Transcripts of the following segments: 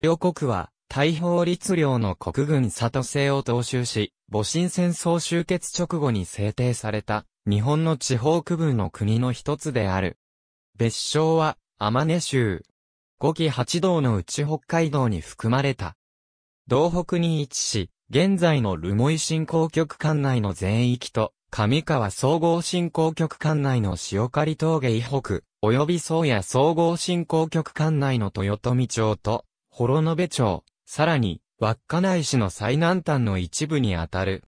両国は、大法律領の国軍里制を踏襲し、戊辰戦争終結直後に制定された、日本の地方区分の国の一つである。別称は、天根州。五期八道のうち北海道に含まれた。道北に位置し、現在の留萌振興局管内の全域と、上川総合振興局管内の塩刈峠以北、及び宗谷総合振興局管内の豊富町と、幌延町、さらに、稚内市の最南端の一部にあたる。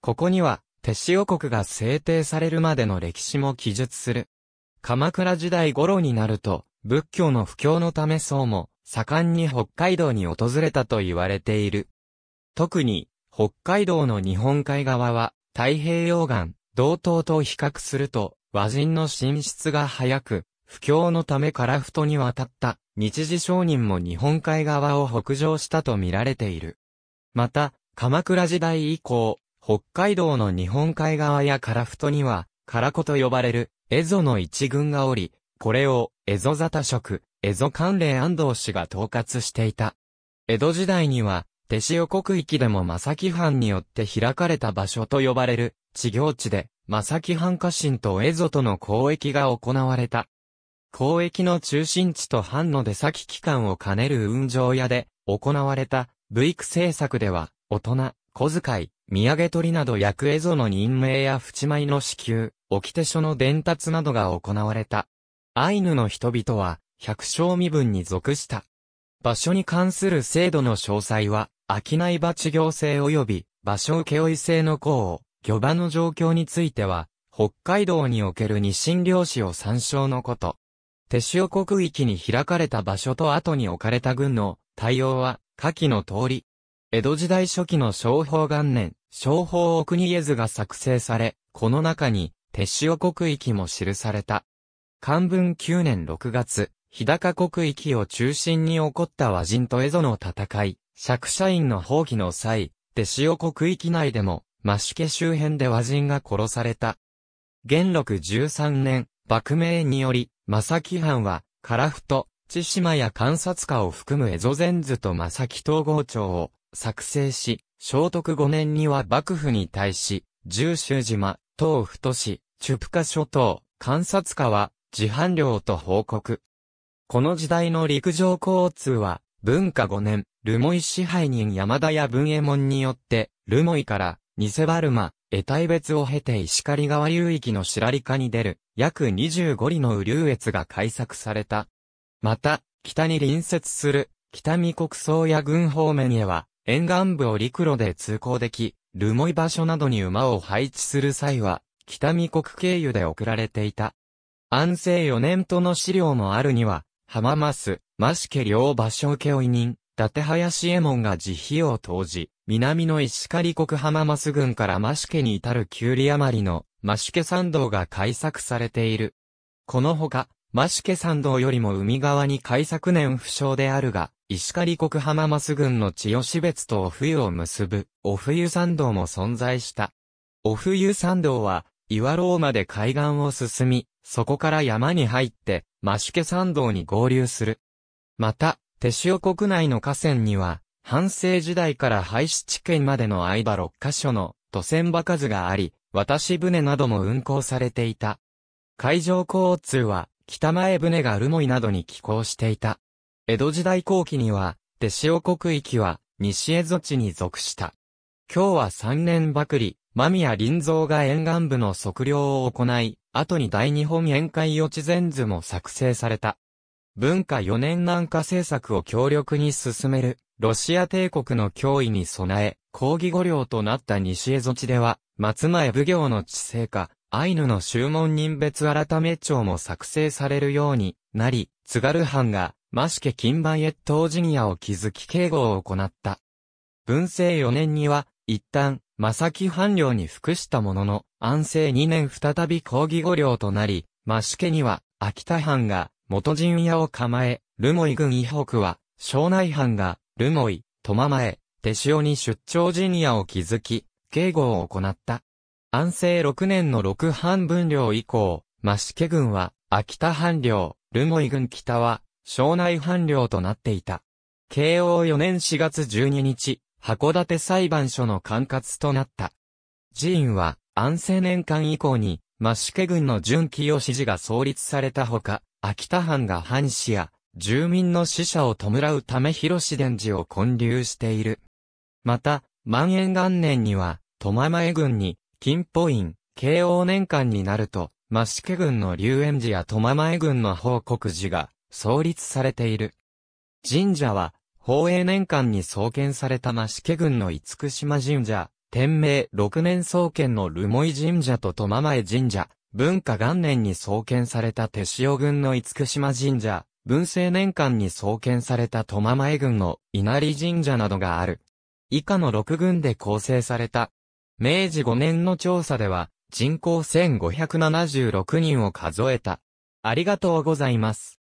ここには、手塩国が制定されるまでの歴史も記述する。鎌倉時代頃になると、仏教の布教のため僧も、盛んに北海道に訪れたと言われている。特に、北海道の日本海側は、太平洋岸、同等と比較すると、和人の進出が早く、不況のため樺太に渡った日時商人も日本海側を北上したと見られている。また、鎌倉時代以降、北海道の日本海側や樺太には、ラ子と呼ばれる、蝦夷の一軍がおり、これを、蝦夷沙汰職、蝦夷関連安藤氏が統括していた。江戸時代には、手塩国域でも正木藩によって開かれた場所と呼ばれる、地行地で、正木藩家臣と蝦夷との交易が行われた。交易の中心地と藩の出先機関を兼ねる運上屋で行われたブイク政策では、大人、小遣い、土産取りなど役絵ぞの任命や淵米の支給、掟書の伝達などが行われた。アイヌの人々は、百姓身分に属した。場所に関する制度の詳細は、商い場地行制及び、場所請負制の項を、漁場の状況については、北海道における日清漁師を参照のこと。手塩国域に開かれた場所と後に置かれた軍の対応は、下記の通り。江戸時代初期の商法元年、商法奥に絵図が作成され、この中に、手塩国域も記された。漢文9年6月、日高国域を中心に起こった和人と江戸の戦い、釈社員の放棄の際、手塩国域内でも、増家周辺で和人が殺された。元禄13年、幕名により、正木藩は、樺太、千島や観察家を含むゾゼン図と正木統合庁を作成し、聖徳5年には幕府に対し、十州島、東都市、チュプカ諸島、観察家は、自販料と報告。この時代の陸上交通は、文化5年、留萌支配人山田や文右衛門によって、留萌から、ニセバルマ、得体別を経て石狩川流域の白里化に出る、約25里の雨流越が開削された。また、北に隣接する、北見国葬や軍方面へは、沿岸部を陸路で通行でき、留萌場所などに馬を配置する際は、北見国経由で送られていた。安政4年との資料もあるには、浜松、増マ両場所請負人、伊達林右衛門が慈悲を投じ、南の石狩国浜マ郡からマシュケに至るキュウリ余りのマシュケ山道が開削されている。このほか、マシュケ山道よりも海側に開削年不詳であるが、石狩国浜マ郡の千代市別とお冬を結ぶ、お冬山道も存在した。お冬山道は、岩ローで海岸を進み、そこから山に入って、マシュケ山道に合流する。また、手塩国内の河川には、半生時代から廃止地圏までの間6カ所の渡船場数があり、渡し船なども運航されていた。海上交通は、北前船が留萌などに寄港していた。江戸時代後期には、手塩国域は、西江戸地に属した。今日は3年ばくり、間宮林蔵が沿岸部の測量を行い、後に大日本宴会予知前図も作成された。文化4年南下政策を強力に進める。ロシア帝国の脅威に備え、抗議御領となった西江夷地では、松前奉行の治世化、アイヌの宗門人別改め帳も作成されるようになり、津軽藩が、マシケ金番越冬陣屋を築き警護を行った。文政4年には、一旦、正木藩領に服したものの、安政2年再び抗議御領となり、マシケには、秋田藩が、元陣屋を構え、留萌郡以北は、庄内藩が、ルモイ、ママエ、テ手塩に出張ジニアを築き、警護を行った。安政6年の六半分領以降、マシケ軍は、秋田藩領、ルモイ軍北は、庄内藩領となっていた。慶応4年4月12日、函館裁判所の管轄となった。寺院は、安政年間以降に、マシケ軍の準清用指示が創立されたほか、秋田藩が藩士や住民の死者を弔うため広志伝寺を建立している。また、万延元年には、苫前郡に、金歩院、慶応年間になると、増家郡の龍園寺や苫前郡の報国寺が創立されている。神社は、宝永年間に創建された増家郡の厳島神社、天明六年創建の留萌神社と苫前神社、文化元年に創建された手塩郡の厳島神社、文政年間に創建された苫前郡の稲荷神社などがある。以下の6郡で構成された。明治5年の調査では、人口1576人を数えた。ありがとうございます。